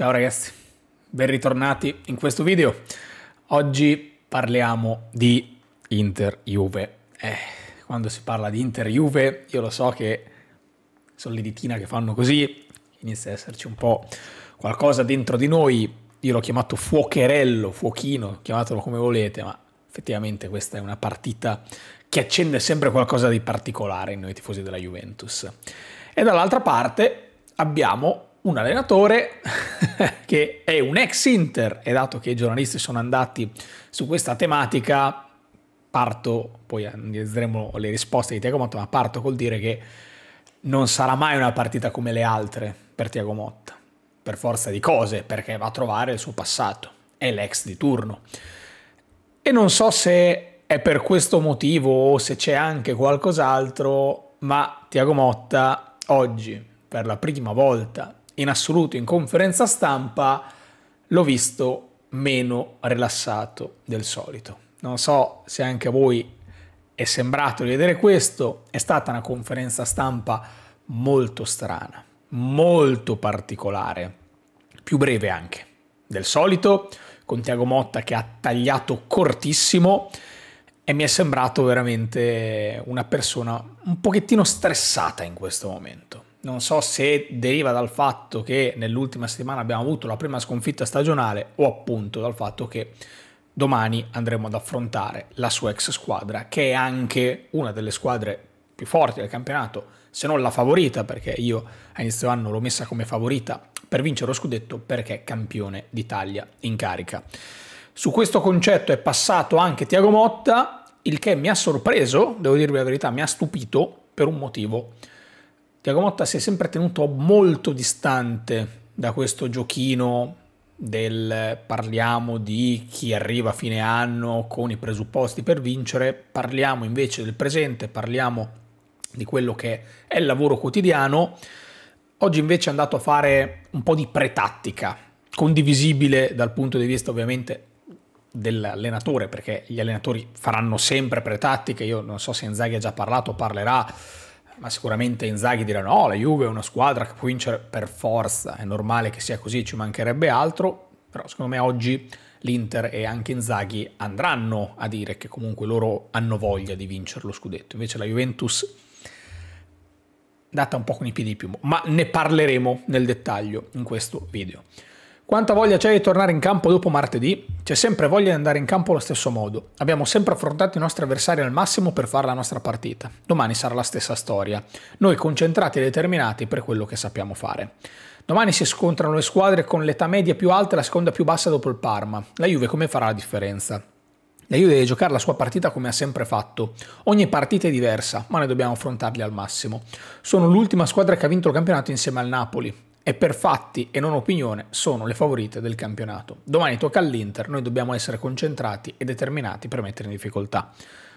Ciao ragazzi, ben ritornati in questo video. Oggi parliamo di Inter-Juve. Eh, quando si parla di Inter-Juve, io lo so che sono le ditina che fanno così, inizia ad esserci un po' qualcosa dentro di noi. Io l'ho chiamato fuocherello, fuochino, chiamatelo come volete, ma effettivamente questa è una partita che accende sempre qualcosa di particolare in noi tifosi della Juventus. E dall'altra parte abbiamo un allenatore che è un ex Inter e dato che i giornalisti sono andati su questa tematica, parto, poi analizzeremo le risposte di Tiago Motta, ma parto col dire che non sarà mai una partita come le altre per Tiago Motta, per forza di cose, perché va a trovare il suo passato, è l'ex di turno. E non so se è per questo motivo o se c'è anche qualcos'altro, ma Tiago Motta oggi, per la prima volta in assoluto in conferenza stampa l'ho visto meno rilassato del solito. Non so se anche a voi è sembrato di vedere questo, è stata una conferenza stampa molto strana, molto particolare, più breve anche del solito, con Tiago Motta che ha tagliato cortissimo e mi è sembrato veramente una persona un pochettino stressata in questo momento non so se deriva dal fatto che nell'ultima settimana abbiamo avuto la prima sconfitta stagionale o appunto dal fatto che domani andremo ad affrontare la sua ex squadra, che è anche una delle squadre più forti del campionato, se non la favorita, perché io a inizio anno l'ho messa come favorita per vincere lo scudetto perché è campione d'Italia in carica. Su questo concetto è passato anche Tiago Motta, il che mi ha sorpreso, devo dirvi la verità, mi ha stupito per un motivo Tiago Motta si è sempre tenuto molto distante da questo giochino del parliamo di chi arriva a fine anno con i presupposti per vincere, parliamo invece del presente, parliamo di quello che è il lavoro quotidiano. Oggi invece è andato a fare un po' di pretattica, condivisibile dal punto di vista ovviamente dell'allenatore, perché gli allenatori faranno sempre pretattiche, io non so se Inzaghi ha già parlato, o parlerà ma sicuramente Inzaghi dirà no, la Juve è una squadra che può vincere per forza, è normale che sia così, ci mancherebbe altro, però secondo me oggi l'Inter e anche Inzaghi andranno a dire che comunque loro hanno voglia di vincere lo scudetto, invece la Juventus data un po' con i piedi di piombo, ma ne parleremo nel dettaglio in questo video. Quanta voglia c'è di tornare in campo dopo martedì? C'è sempre voglia di andare in campo allo stesso modo. Abbiamo sempre affrontato i nostri avversari al massimo per fare la nostra partita. Domani sarà la stessa storia. Noi concentrati e determinati per quello che sappiamo fare. Domani si scontrano le squadre con l'età media più alta e la seconda più bassa dopo il Parma. La Juve come farà la differenza? La Juve deve giocare la sua partita come ha sempre fatto. Ogni partita è diversa, ma noi dobbiamo affrontarli al massimo. Sono l'ultima squadra che ha vinto il campionato insieme al Napoli e per fatti e non opinione sono le favorite del campionato. Domani tocca all'Inter, noi dobbiamo essere concentrati e determinati per mettere in difficoltà.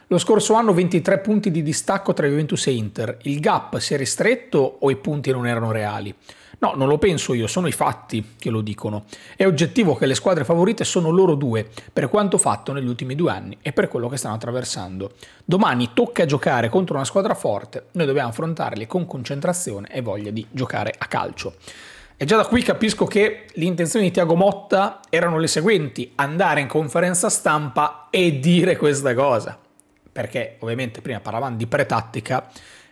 Lo scorso anno 23 punti di distacco tra Juventus e Inter, il gap si è ristretto o i punti non erano reali? No, non lo penso io, sono i fatti che lo dicono. È oggettivo che le squadre favorite sono loro due, per quanto fatto negli ultimi due anni e per quello che stanno attraversando. Domani tocca giocare contro una squadra forte, noi dobbiamo affrontarli con concentrazione e voglia di giocare a calcio. E già da qui capisco che le intenzioni di Tiago Motta erano le seguenti, andare in conferenza stampa e dire questa cosa. Perché ovviamente prima parlavamo di pretattica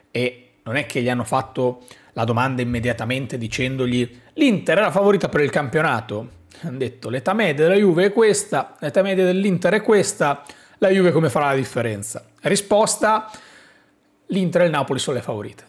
e non è che gli hanno fatto la domanda immediatamente dicendogli l'Inter è la favorita per il campionato? Hanno detto l'età media della Juve è questa, l'età media dell'Inter è questa, la Juve come farà la differenza? Risposta, l'Inter e il Napoli sono le favorite.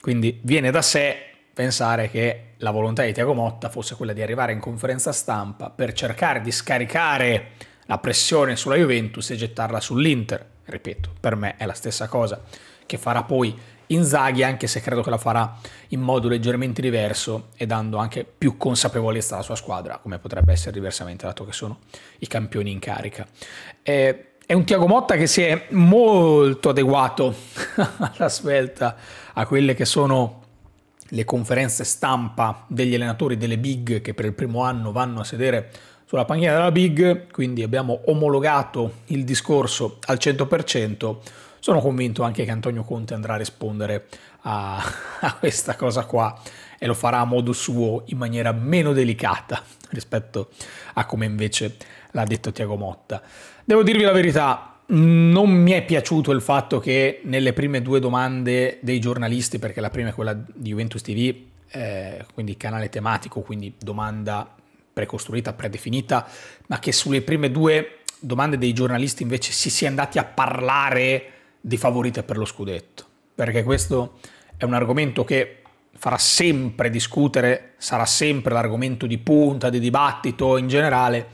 Quindi viene da sé pensare che la volontà di Tiago Motta fosse quella di arrivare in conferenza stampa per cercare di scaricare la pressione sulla Juventus e gettarla sull'Inter. Ripeto, per me è la stessa cosa che farà poi Inzaghi, anche se credo che la farà in modo leggermente diverso e dando anche più consapevolezza alla sua squadra, come potrebbe essere diversamente, dato che sono i campioni in carica. Eh, è un Tiago Motta che si è molto adeguato alla svelta a quelle che sono le conferenze stampa degli allenatori delle big che per il primo anno vanno a sedere sulla panchina della big, quindi abbiamo omologato il discorso al 100%. Sono convinto anche che Antonio Conte andrà a rispondere a, a questa cosa qua e lo farà a modo suo in maniera meno delicata rispetto a come invece l'ha detto Tiago Motta. Devo dirvi la verità, non mi è piaciuto il fatto che nelle prime due domande dei giornalisti, perché la prima è quella di Juventus TV, eh, quindi canale tematico, quindi domanda precostruita, predefinita, ma che sulle prime due domande dei giornalisti invece si sia andati a parlare di favorite per lo scudetto, perché questo è un argomento che farà sempre discutere, sarà sempre l'argomento di punta, di dibattito in generale,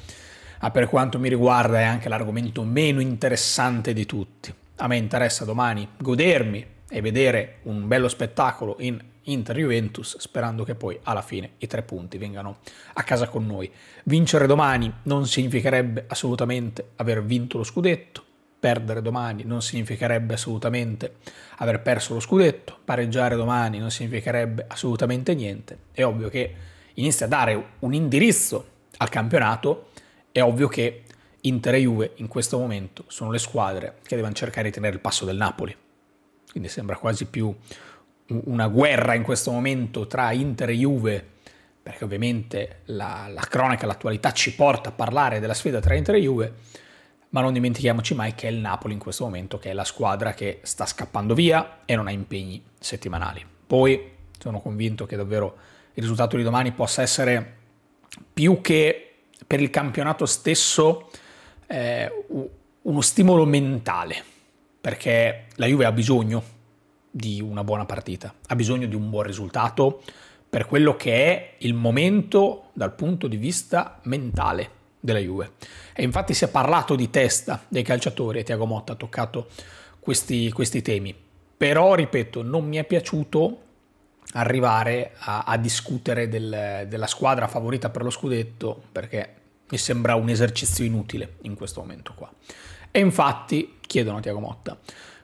ma per quanto mi riguarda è anche l'argomento meno interessante di tutti. A me interessa domani godermi e vedere un bello spettacolo in Inter-Juventus, sperando che poi alla fine i tre punti vengano a casa con noi. Vincere domani non significherebbe assolutamente aver vinto lo scudetto, Perdere domani non significherebbe assolutamente aver perso lo scudetto, pareggiare domani non significherebbe assolutamente niente. È ovvio che inizia a dare un indirizzo al campionato, è ovvio che Inter e Juve in questo momento sono le squadre che devono cercare di tenere il passo del Napoli. Quindi sembra quasi più una guerra in questo momento tra Inter e Juve, perché ovviamente la, la cronaca, l'attualità ci porta a parlare della sfida tra Inter e Juve ma non dimentichiamoci mai che è il Napoli in questo momento che è la squadra che sta scappando via e non ha impegni settimanali. Poi sono convinto che davvero il risultato di domani possa essere più che per il campionato stesso eh, uno stimolo mentale, perché la Juve ha bisogno di una buona partita, ha bisogno di un buon risultato per quello che è il momento dal punto di vista mentale della Juve. E infatti si è parlato di testa dei calciatori e Tiago Motta ha toccato questi, questi temi. Però, ripeto, non mi è piaciuto arrivare a, a discutere del, della squadra favorita per lo scudetto perché mi sembra un esercizio inutile in questo momento qua. E infatti chiedono a Tiago Motta,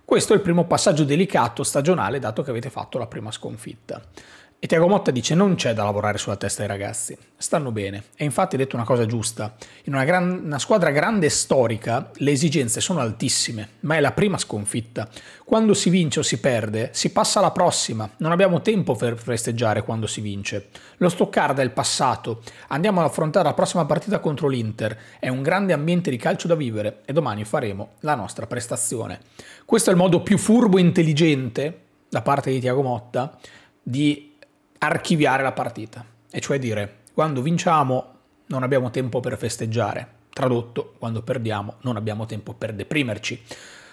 questo è il primo passaggio delicato stagionale dato che avete fatto la prima sconfitta. E Tiago Motta dice non c'è da lavorare sulla testa dei ragazzi, stanno bene. E infatti ha detto una cosa giusta, in una, gran, una, squadra grande e storica le esigenze sono altissime, ma è la prima sconfitta. Quando si vince o si perde, si passa alla prossima, non abbiamo tempo per festeggiare quando si vince. Lo Stoccarda è il passato, andiamo ad affrontare la prossima partita contro l'Inter, è un grande ambiente di calcio da vivere e domani faremo la nostra prestazione. Questo è il modo più furbo e intelligente da parte di Tiago Motta di archiviare la partita, e cioè dire quando vinciamo non abbiamo tempo per festeggiare, tradotto quando perdiamo non abbiamo tempo per deprimerci,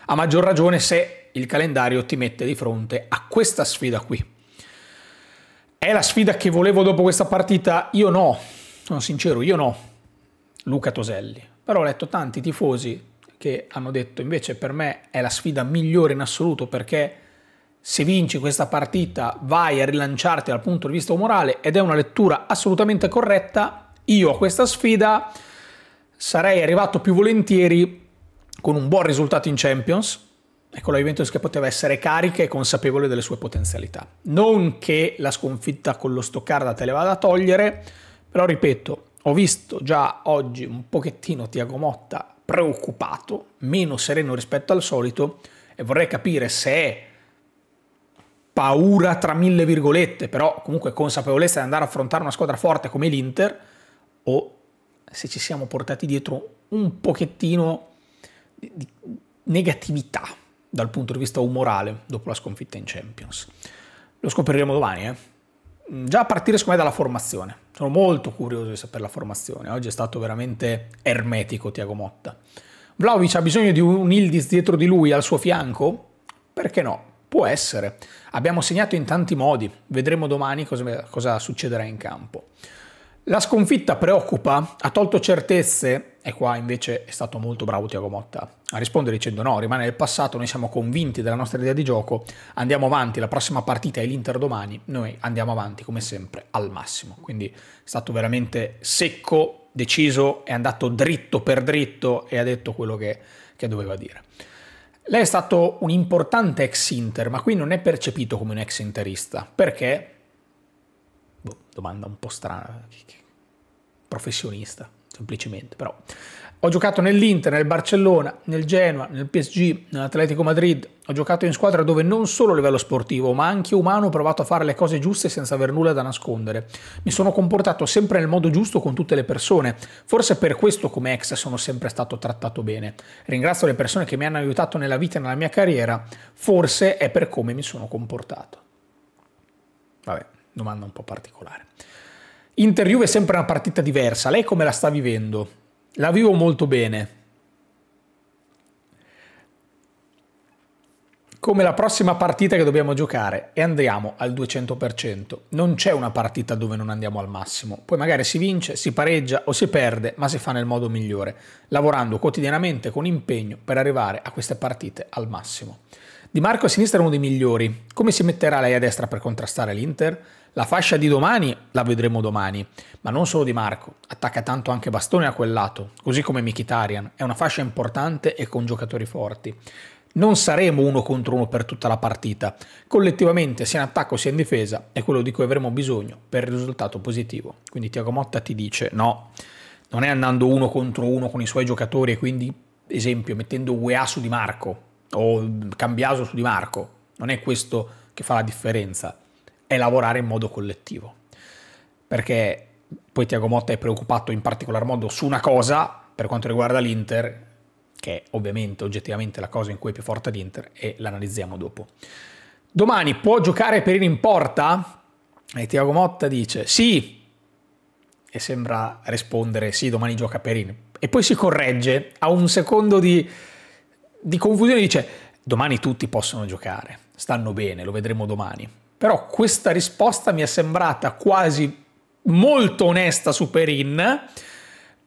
a maggior ragione se il calendario ti mette di fronte a questa sfida qui. È la sfida che volevo dopo questa partita? Io no, sono sincero, io no, Luca Toselli, però ho letto tanti tifosi che hanno detto invece per me è la sfida migliore in assoluto perché se vinci questa partita vai a rilanciarti dal punto di vista morale ed è una lettura assolutamente corretta. Io a questa sfida sarei arrivato più volentieri con un buon risultato in Champions, ecco la Juventus che poteva essere carica e consapevole delle sue potenzialità. Non che la sconfitta con lo Stoccarda te le vada a togliere, però ripeto, ho visto già oggi un pochettino Tiago Motta preoccupato, meno sereno rispetto al solito e vorrei capire se è paura tra mille virgolette, però comunque consapevolezza di andare a affrontare una squadra forte come l'Inter, o se ci siamo portati dietro un pochettino di negatività dal punto di vista umorale dopo la sconfitta in Champions. Lo scopriremo domani, eh? Mm, già a partire secondo me dalla formazione. Sono molto curioso di sapere la formazione. Oggi è stato veramente ermetico Tiago Motta. Vlaovic ha bisogno di un Ildis dietro di lui al suo fianco? Perché no? Può essere. Abbiamo segnato in tanti modi, vedremo domani cosa, cosa succederà in campo. La sconfitta preoccupa, ha tolto certezze e qua invece è stato molto bravo Tiago Motta a rispondere dicendo no, rimane nel passato, noi siamo convinti della nostra idea di gioco, andiamo avanti, la prossima partita è l'Inter domani, noi andiamo avanti come sempre al massimo. Quindi è stato veramente secco, deciso, è andato dritto per dritto e ha detto quello che, che doveva dire. Lei è stato un importante ex Inter, ma qui non è percepito come un ex interista. Perché? Boh, domanda un po' strana. Professionista, semplicemente, però. Ho giocato nell'Inter, nel Barcellona, nel Genoa, nel PSG, nell'Atletico Madrid. Ho giocato in squadre dove non solo a livello sportivo, ma anche umano ho provato a fare le cose giuste senza aver nulla da nascondere. Mi sono comportato sempre nel modo giusto con tutte le persone. Forse per questo come ex sono sempre stato trattato bene. Ringrazio le persone che mi hanno aiutato nella vita e nella mia carriera. Forse è per come mi sono comportato. Vabbè, domanda un po' particolare. Inter-Juve è sempre una partita diversa. Lei come la sta vivendo? la vivo molto bene. Come la prossima partita che dobbiamo giocare e andiamo al 200%. Non c'è una partita dove non andiamo al massimo. Poi magari si vince, si pareggia o si perde, ma si fa nel modo migliore, lavorando quotidianamente con impegno per arrivare a queste partite al massimo. Di Marco a sinistra è uno dei migliori. Come si metterà lei a destra per contrastare l'Inter? La fascia di domani la vedremo domani, ma non solo Di Marco, attacca tanto anche Bastone a quel lato, così come Mikitarian, è una fascia importante e con giocatori forti. Non saremo uno contro uno per tutta la partita, collettivamente sia in attacco sia in difesa è quello di cui avremo bisogno per il risultato positivo. Quindi Tiago Motta ti dice no, non è andando uno contro uno con i suoi giocatori e quindi esempio mettendo UEA su Di Marco o cambiato su Di Marco. Non è questo che fa la differenza, è lavorare in modo collettivo. Perché poi Tiago Motta è preoccupato in particolar modo su una cosa per quanto riguarda l'Inter, che è ovviamente oggettivamente la cosa in cui è più forte l'Inter e l'analizziamo dopo. Domani può giocare Perin in porta? E Tiago Motta dice sì, e sembra rispondere sì, domani gioca Perin. E poi si corregge, a un secondo di di confusione dice domani tutti possono giocare, stanno bene, lo vedremo domani. Però questa risposta mi è sembrata quasi molto onesta su Perin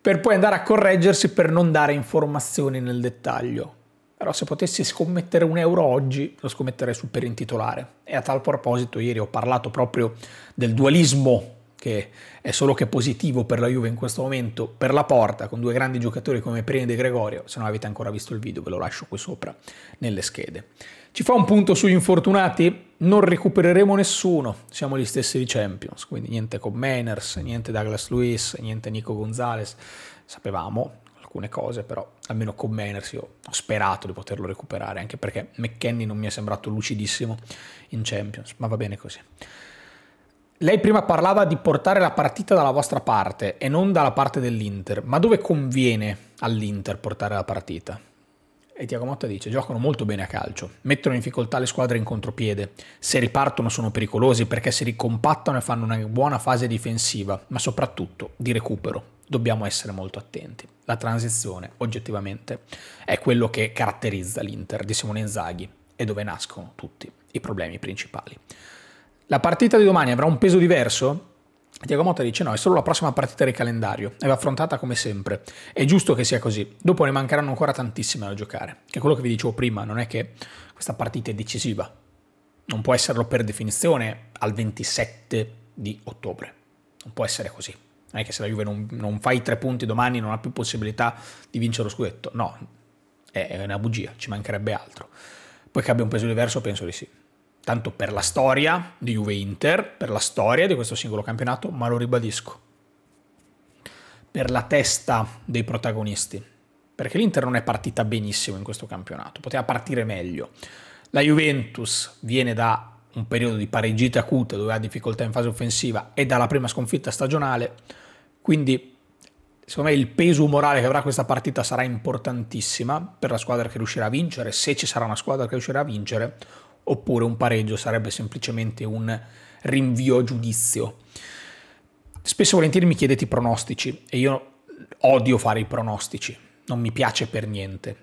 per poi andare a correggersi per non dare informazioni nel dettaglio. Però se potessi scommettere un euro oggi, lo scommetterei su Perin titolare. E a tal proposito ieri ho parlato proprio del dualismo che è solo che positivo per la Juve in questo momento, per la porta, con due grandi giocatori come Prini e Gregorio, se non avete ancora visto il video ve lo lascio qui sopra nelle schede. Ci fa un punto sugli infortunati? Non recupereremo nessuno, siamo gli stessi di Champions, quindi niente con Mainers, niente Douglas Lewis, niente Nico Gonzalez, sapevamo alcune cose, però almeno con Mainers io ho sperato di poterlo recuperare, anche perché McKenny non mi è sembrato lucidissimo in Champions, ma va bene così. Lei prima parlava di portare la partita dalla vostra parte e non dalla parte dell'Inter, ma dove conviene all'Inter portare la partita? E Tiago Motta dice, giocano molto bene a calcio, mettono in difficoltà le squadre in contropiede, se ripartono sono pericolosi perché si ricompattano e fanno una buona fase difensiva, ma soprattutto di recupero. Dobbiamo essere molto attenti. La transizione, oggettivamente, è quello che caratterizza l'Inter di Simone Inzaghi e dove nascono tutti i problemi principali la partita di domani avrà un peso diverso? Diego Motta dice no, è solo la prossima partita del calendario e va affrontata come sempre. È giusto che sia così. Dopo ne mancheranno ancora tantissime da giocare, che è quello che vi dicevo prima, non è che questa partita è decisiva. Non può esserlo per definizione al 27 di ottobre. Non può essere così. Non è che se la Juve non, non fa i tre punti domani non ha più possibilità di vincere lo scudetto. No, è una bugia, ci mancherebbe altro. Poi che abbia un peso diverso penso di sì tanto per la storia di Juve Inter, per la storia di questo singolo campionato, ma lo ribadisco, per la testa dei protagonisti, perché l'Inter non è partita benissimo in questo campionato, poteva partire meglio. La Juventus viene da un periodo di pareggite acute dove ha difficoltà in fase offensiva e dalla prima sconfitta stagionale, quindi secondo me il peso umorale che avrà questa partita sarà importantissima per la squadra che riuscirà a vincere, se ci sarà una squadra che riuscirà a vincere, oppure un pareggio sarebbe semplicemente un rinvio a giudizio. Spesso e volentieri mi chiedete i pronostici e io odio fare i pronostici, non mi piace per niente.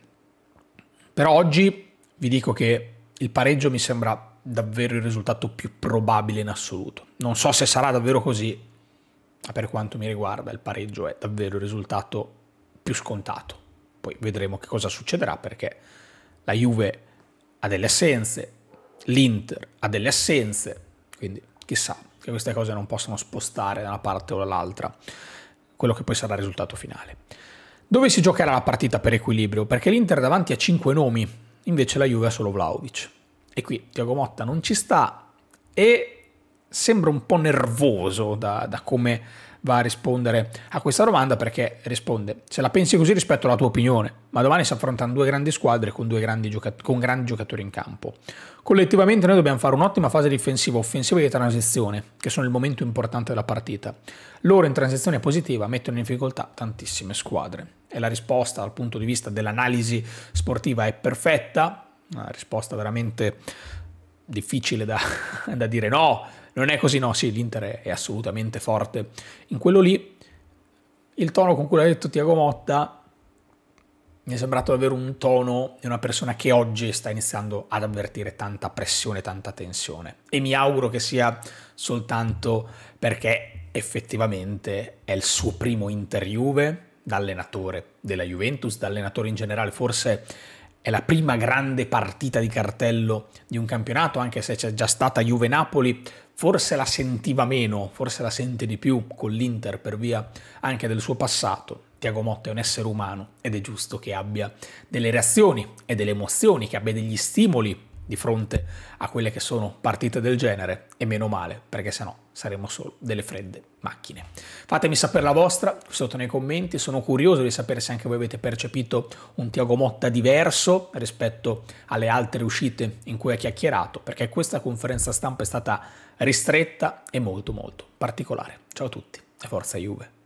Però oggi vi dico che il pareggio mi sembra davvero il risultato più probabile in assoluto. Non so se sarà davvero così, ma per quanto mi riguarda il pareggio è davvero il risultato più scontato. Poi vedremo che cosa succederà perché la Juve ha delle assenze, l'Inter ha delle assenze, quindi chissà che queste cose non possono spostare da una parte o dall'altra quello che poi sarà il risultato finale. Dove si giocherà la partita per equilibrio? Perché l'Inter davanti ha 5 nomi, invece la Juve ha solo Vlaovic. E qui Tiago Motta non ci sta e sembra un po' nervoso da, da come va a rispondere a questa domanda perché risponde se la pensi così rispetto alla tua opinione, ma domani si affrontano due grandi squadre con, due grandi con grandi giocatori in campo. Collettivamente noi dobbiamo fare un'ottima fase difensiva, offensiva e di transizione, che sono il momento importante della partita. Loro in transizione positiva mettono in difficoltà tantissime squadre. E la risposta dal punto di vista dell'analisi sportiva è perfetta, una risposta veramente difficile da, da dire no, non è così, no, sì, l'Inter è assolutamente forte. In quello lì, il tono con cui l'ha detto Tiago Motta mi è sembrato davvero un tono di una persona che oggi sta iniziando ad avvertire tanta pressione, tanta tensione. E mi auguro che sia soltanto perché effettivamente è il suo primo inter da allenatore della Juventus, da allenatore in generale, forse è la prima grande partita di cartello di un campionato, anche se c'è già stata Juve-Napoli, forse la sentiva meno, forse la sente di più con l'Inter per via anche del suo passato. Tiago Motta è un essere umano ed è giusto che abbia delle reazioni e delle emozioni, che abbia degli stimoli di fronte a quelle che sono partite del genere e meno male, perché sennò saremo solo delle fredde macchine. Fatemi sapere la vostra sotto nei commenti, sono curioso di sapere se anche voi avete percepito un Tiago Motta diverso rispetto alle altre uscite in cui ha chiacchierato, perché questa conferenza stampa è stata ristretta e molto molto particolare. Ciao a tutti e forza Juve!